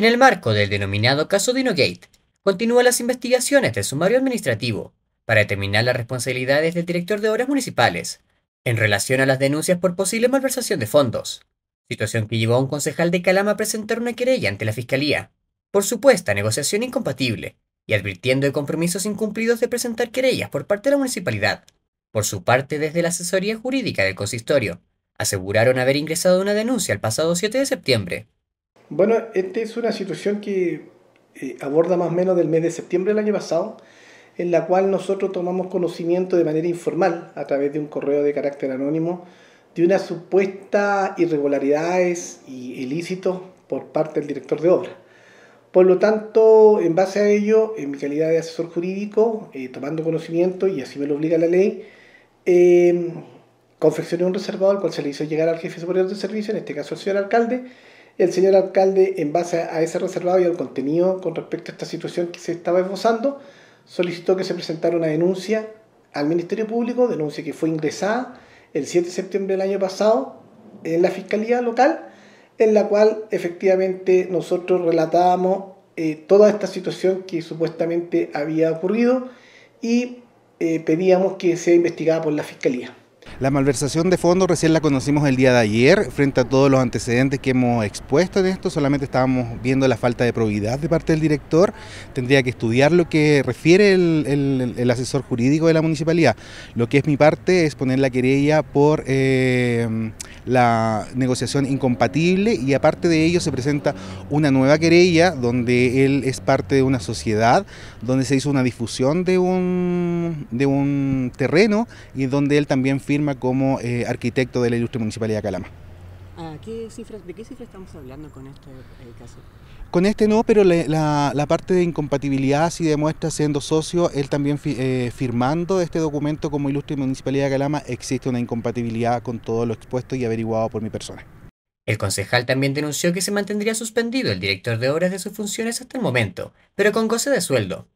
En el marco del denominado caso Dinogate, continúan las investigaciones del sumario administrativo para determinar las responsabilidades del director de obras municipales en relación a las denuncias por posible malversación de fondos, situación que llevó a un concejal de Calama a presentar una querella ante la Fiscalía por supuesta negociación incompatible y advirtiendo de compromisos incumplidos de presentar querellas por parte de la municipalidad. Por su parte, desde la asesoría jurídica del consistorio, aseguraron haber ingresado una denuncia el pasado 7 de septiembre bueno, esta es una situación que eh, aborda más o menos del mes de septiembre del año pasado, en la cual nosotros tomamos conocimiento de manera informal, a través de un correo de carácter anónimo, de una supuesta irregularidades y ilícitos por parte del director de obra. Por lo tanto, en base a ello, en mi calidad de asesor jurídico, eh, tomando conocimiento, y así me lo obliga la ley, em, confeccioné un reservado al cual se le hizo llegar al jefe superior de servicio, en este caso al señor alcalde, el señor alcalde, en base a ese reservado y al contenido con respecto a esta situación que se estaba esbozando, solicitó que se presentara una denuncia al Ministerio Público, denuncia que fue ingresada el 7 de septiembre del año pasado en la Fiscalía Local, en la cual efectivamente nosotros relatábamos eh, toda esta situación que supuestamente había ocurrido y eh, pedíamos que sea investigada por la Fiscalía. La malversación de fondos recién la conocimos el día de ayer, frente a todos los antecedentes que hemos expuesto en esto, solamente estábamos viendo la falta de probidad de parte del director, tendría que estudiar lo que refiere el, asesor jurídico de la municipalidad. Lo que es mi parte es poner la querella por eh, la negociación incompatible y aparte de ello se presenta una nueva querella donde él es parte de una sociedad, donde se hizo una difusión de un terreno y donde él también firma como eh, arquitecto de la ilustre municipalidad de Calama. Ah, ¿qué cifras, ¿De qué cifra estamos hablando con este eh, caso? Con este no, pero la, parte de incompatibilidad si demuestra siendo socio, él también eh, firmando este documento como ilustre municipalidad de Calama, existe una incompatibilidad con todo lo expuesto y averiguado por mi persona. El concejal también denunció que se mantendría suspendido el director de obras de sus funciones hasta el momento, pero con goce de sueldo.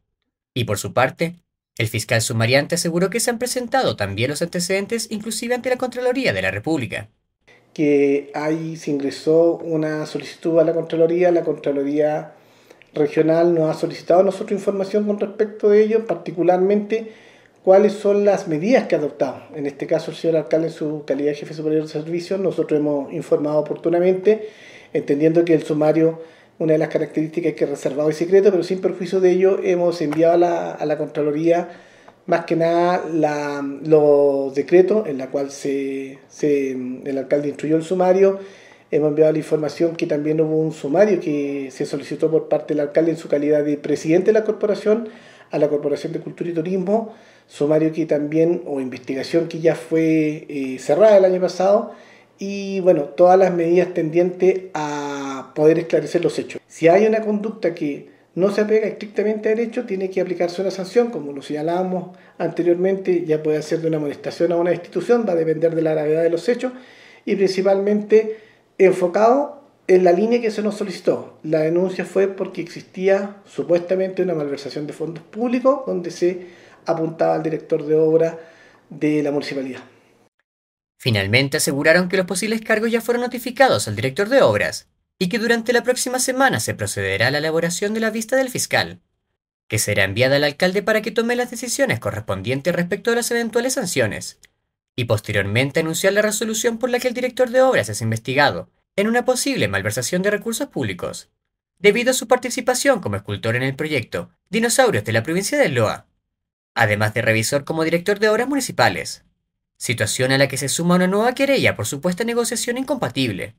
Y por su parte, el fiscal sumariante aseguró que se han presentado también los antecedentes, inclusive ante la Contraloría de la República. Que ahí se ingresó una solicitud a la Contraloría, la Contraloría Regional nos ha solicitado nosotros información con respecto de ello, particularmente cuáles son las medidas que ha adoptado. En este caso, el señor alcalde, en su calidad de jefe superior de servicios, nosotros hemos informado oportunamente, entendiendo que el sumario una de las características que he reservado y secreto, pero sin perjuicio de ello hemos enviado a la, a la Contraloría más que nada la, los decretos en la cual se, se, el alcalde instruyó el sumario. Hemos enviado la información que también hubo un sumario que se solicitó por parte del alcalde en su calidad de presidente de la corporación a la Corporación de Cultura y Turismo, sumario que también, o investigación que ya fue eh, cerrada el año pasado, y bueno, todas las medidas tendientes a poder esclarecer los hechos. Si hay una conducta que no se apega estrictamente a derecho, tiene que aplicarse una sanción, como lo señalábamos anteriormente, ya puede ser de una molestación a una institución, va a depender de la gravedad de los hechos y principalmente enfocado en la línea que se nos solicitó. La denuncia fue porque existía supuestamente una malversación de fondos públicos donde se apuntaba al director de obra de la municipalidad. Finalmente aseguraron que los posibles cargos ya fueron notificados al director de obras, y que durante la próxima semana se procederá a la elaboración de la vista del fiscal, que será enviada al alcalde para que tome las decisiones correspondientes respecto a las eventuales sanciones, y posteriormente anunciar la resolución por la que el director de obras es investigado en una posible malversación de recursos públicos, debido a su participación como escultor en el proyecto Dinosaurios de la provincia de Loa, además de revisor como director de obras municipales, situación a la que se suma una nueva querella por supuesta negociación incompatible.